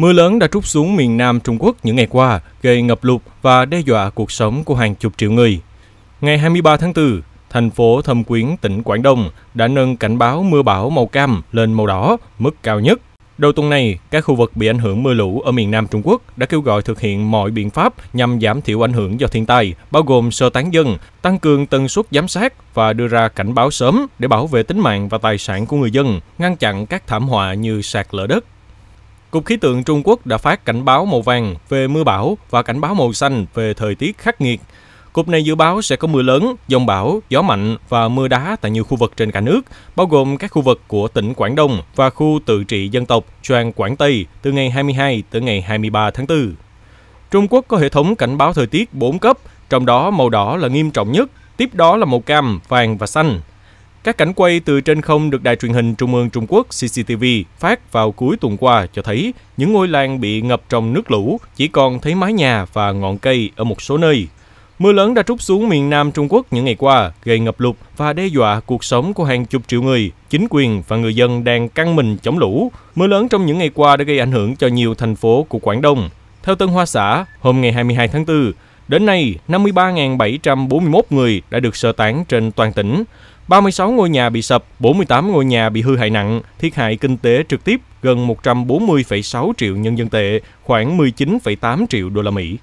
Mưa lớn đã trút xuống miền Nam Trung Quốc những ngày qua, gây ngập lụt và đe dọa cuộc sống của hàng chục triệu người. Ngày 23 tháng 4, thành phố Thâm Quyến, tỉnh Quảng Đông đã nâng cảnh báo mưa bão màu cam lên màu đỏ, mức cao nhất. Đầu tuần này, các khu vực bị ảnh hưởng mưa lũ ở miền Nam Trung Quốc đã kêu gọi thực hiện mọi biện pháp nhằm giảm thiểu ảnh hưởng do thiên tai, bao gồm sơ tán dân, tăng cường tần suất giám sát và đưa ra cảnh báo sớm để bảo vệ tính mạng và tài sản của người dân, ngăn chặn các thảm họa như sạt lở đất, Cục khí tượng Trung Quốc đã phát cảnh báo màu vàng về mưa bão và cảnh báo màu xanh về thời tiết khắc nghiệt. Cục này dự báo sẽ có mưa lớn, dông bão, gió mạnh và mưa đá tại nhiều khu vực trên cả nước, bao gồm các khu vực của tỉnh Quảng Đông và khu tự trị dân tộc Choang Quảng Tây từ ngày 22 tới ngày 23 tháng 4. Trung Quốc có hệ thống cảnh báo thời tiết 4 cấp, trong đó màu đỏ là nghiêm trọng nhất, tiếp đó là màu cam, vàng và xanh. Các cảnh quay từ trên không được đài truyền hình Trung ương Trung Quốc CCTV phát vào cuối tuần qua cho thấy những ngôi làng bị ngập trong nước lũ chỉ còn thấy mái nhà và ngọn cây ở một số nơi. Mưa lớn đã trút xuống miền Nam Trung Quốc những ngày qua, gây ngập lụt và đe dọa cuộc sống của hàng chục triệu người. Chính quyền và người dân đang căng mình chống lũ. Mưa lớn trong những ngày qua đã gây ảnh hưởng cho nhiều thành phố của Quảng Đông. Theo Tân Hoa Xã, hôm ngày 22 tháng 4, Đến nay, 53.741 người đã được sơ tán trên toàn tỉnh. 36 ngôi nhà bị sập, 48 ngôi nhà bị hư hại nặng, thiệt hại kinh tế trực tiếp gần 140,6 triệu nhân dân tệ, khoảng 19,8 triệu đô la Mỹ.